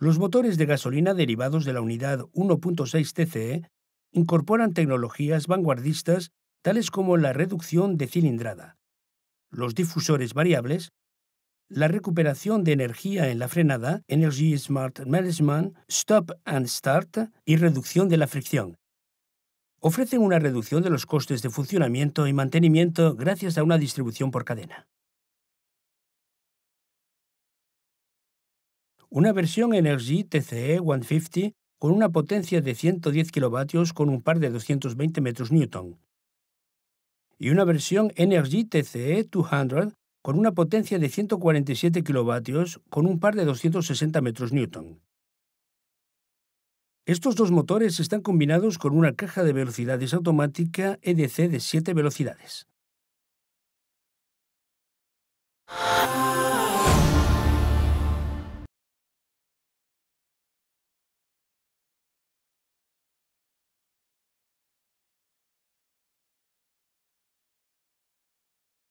Los motores de gasolina derivados de la unidad 1.6 TCE incorporan tecnologías vanguardistas tales como la reducción de cilindrada, los difusores variables, la recuperación de energía en la frenada, Energy Smart Management, Stop and Start y reducción de la fricción. Ofrecen una reducción de los costes de funcionamiento y mantenimiento gracias a una distribución por cadena. una versión Energy TCE 150 con una potencia de 110 kW con un par de 220 metros y una versión Energy TCE 200 con una potencia de 147 kW con un par de 260 metros Estos dos motores están combinados con una caja de velocidades automática EDC de 7 velocidades.